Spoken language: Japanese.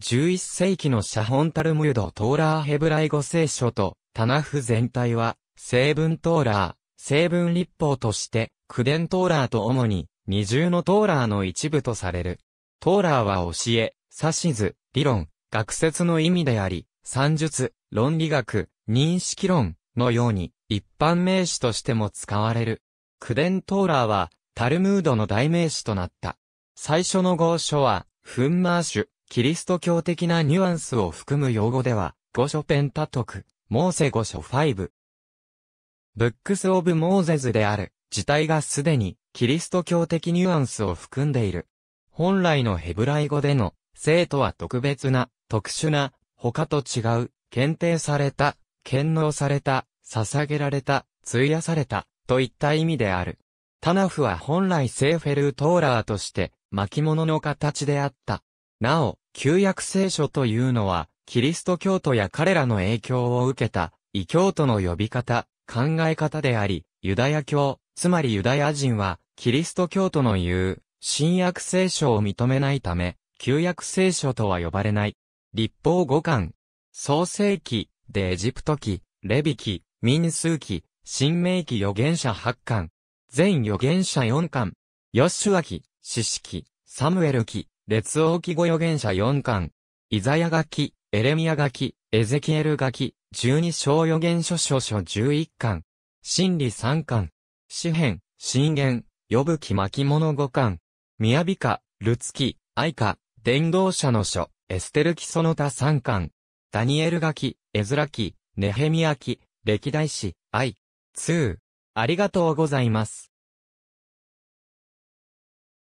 11世紀の写本タルムードトーラーヘブライ語聖書と、タナフ全体は、成分トーラー、成分立法として、クデントーラーと主に、二重のトーラーの一部とされる。トーラーは教え、指図、理論、学説の意味であり、算術、論理学、認識論のように、一般名詞としても使われる。クデントーラーは、タルムードの代名詞となった。最初の合書は、フンマーシュ、キリスト教的なニュアンスを含む用語では、五書ペンタトク、モーセ五書ファイブ。ブックスオブモーゼズである、自体がすでに、キリスト教的ニュアンスを含んでいる。本来のヘブライ語での、生徒は特別な、特殊な、他と違う、検定された、検納された、捧げられた、費やされた、といった意味である。タナフは本来セーフェルトーラーとして、巻物の形であった。なお、旧約聖書というのは、キリスト教徒や彼らの影響を受けた、異教徒の呼び方、考え方であり、ユダヤ教、つまりユダヤ人は、キリスト教徒の言う、新約聖書を認めないため、旧約聖書とは呼ばれない。立法五巻、創世記、でエジプト記、レビ記、民数記、新明記預言者八巻、全預言者四巻、ヨッシュア記、シキ、サムエル記、列王記語予言者4巻、イザヤ書き、エレミヤ書き、エゼキエル書き、12章予言書書書11巻、真理3巻、詩編、信玄、呼ぶ記巻物5巻、雅歌、ルツア愛カ、伝道者の書、エステル記その他3巻、ダニエル書き、エズラ記、ネヘミヤ記、歴代史、愛、2。ありがとうございます。